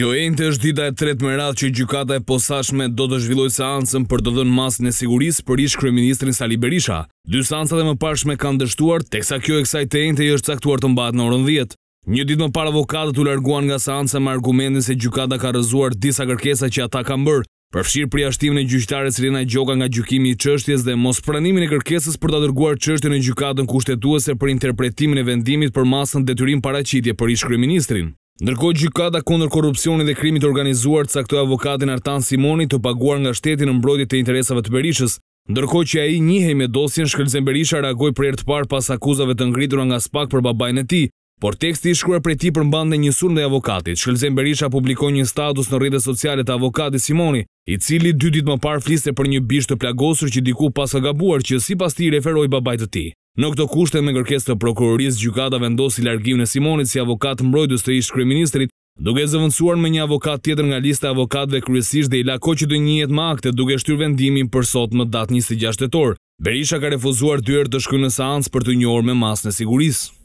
Kjo e në të është dita e tret më radhë që gjukata e posashme do të zhvilloj ansëm për të dhënë masën e siguris për ishë kreministrin Sali Berisha. Dy ansët e më pashme kanë dështuar, teksa kjo e kësaj të e në të është caktuar të mbatë në orën 10. Një ditë më par avokatët u larguan nga seansë ansëm argumentin se gjukata ka rëzuar disa kërkesa që ata kanë bërë, përfshirë priashtimin e gjyqtare rinaj Gjoka nga gjukimi i qështjes dhe mos pranimin e kërkesës për të dërguar qështjën e gjukatën kushtetuese për interpretimin e vendimit për masën detyrim paracitje për ishkryministrin. Ndërkohë gjykata kundër korrupsionit dhe krimit të organizuar caktoi avokatin Artan Simoni të paguar nga shteti në mbrojtje të interesave të Berishës, ndërkohë që ai njihej me dosjen Shkëlzen Berisha reagoi për herë të parë pas akuzave të ngritura nga Spak për babain e tij. Por teksti i shkruar prej tij përmban në një sulm ndaj avokatit. Shkëlzem Berisha publikoi një status në rrjetet sociale të avokatit Simoni, i cili dy ditë më parë fliste për një bish të plagosur që diku pas ka gabuar që sipas tij referoi babait të tij. Në këto kushte me kërkesë të prokurorisë gjykata vendosi largimin e Simonit si avokat mbrojtës të ish-kryeministrit, duke zëvendësuar me një avokat tjetër nga lista e avokatëve kryesisht dhe lako që do njihet me akte duke shtyr vendimin për sot në datë 26 tetor. Berisha ka refuzuar dy herë të shkojë në seancë për të njohur me masën e sigurisë.